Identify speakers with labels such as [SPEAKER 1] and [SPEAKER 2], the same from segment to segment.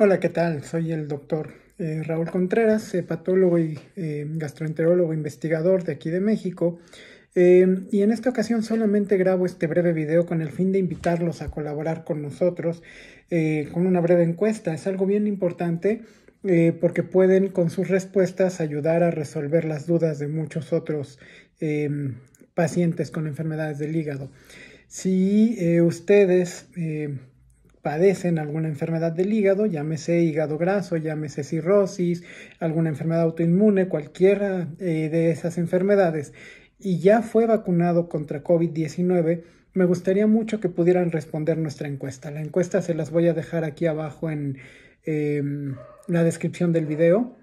[SPEAKER 1] Hola, ¿qué tal? Soy el doctor eh, Raúl Contreras, hepatólogo eh, y eh, gastroenterólogo investigador de aquí de México. y en esta ocasión solamente grabo este breve video con el fin de invitarlos a colaborar con nosotros con una breve encuesta. Es algo bien importante porque pueden con sus respuestas ayudar a resolver las dudas de muchos otros pacientes con enfermedades del hígado. Si ustedes padecen alguna enfermedad del hígado, llámese hígado graso, llámese cirrosis, alguna enfermedad autoinmune, cualquiera eh, de esas enfermedades, y ya fue vacunado contra COVID-19, me gustaría mucho que pudieran responder nuestra encuesta. La encuesta se las voy a dejar aquí abajo en em, la descripción del video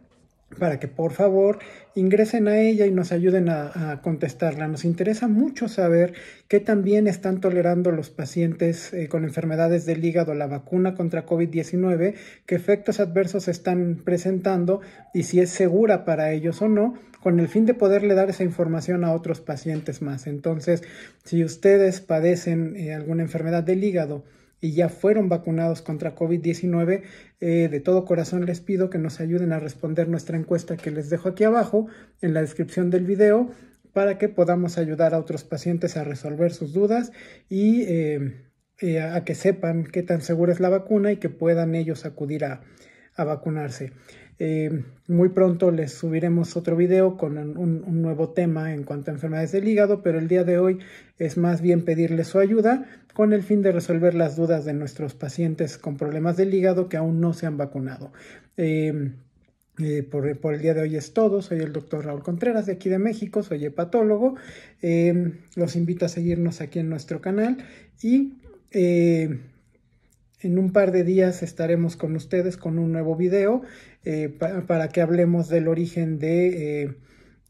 [SPEAKER 1] para que por favor ingresen a ella y nos ayuden a, contestarla. Nos interesa mucho saber qué también están tolerando los pacientes eh, con enfermedades del hígado la vacuna contra COVID-19, qué efectos adversos están presentando y si es segura para ellos o no, con el fin de poderle dar esa información a otros pacientes más. Entonces, si ustedes padecen eh, alguna enfermedad del hígado, y ya fueron vacunados contra COVID-19, eh, de todo corazón les pido que nos ayuden a responder nuestra encuesta que les dejo aquí abajo en la descripción del video para que podamos ayudar a otros pacientes a resolver sus dudas y eh, eh, a que sepan qué tan segura es la vacuna y que puedan ellos acudir a, a vacunarse. Eh, muy pronto les subiremos otro video con un, nuevo tema en cuanto a enfermedades del hígado, pero el día de hoy es más bien pedirles su ayuda con el fin de resolver las dudas de nuestros pacientes con problemas del hígado que aún no se han vacunado. Eh, eh, por, por, el día de hoy es todo. Soy el doctor Raúl Contreras de aquí de México, soy hepatólogo. los invito a seguirnos aquí en nuestro canal y en un par de días estaremos con ustedes con un nuevo video eh, para que hablemos del origen de... Eh,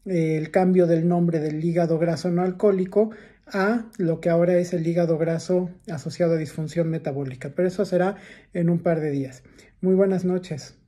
[SPEAKER 1] eh, cambio del nombre del hígado graso no alcohólico a lo que ahora es el hígado graso asociado a disfunción metabólica. Pero eso será en un par de días. Muy buenas noches.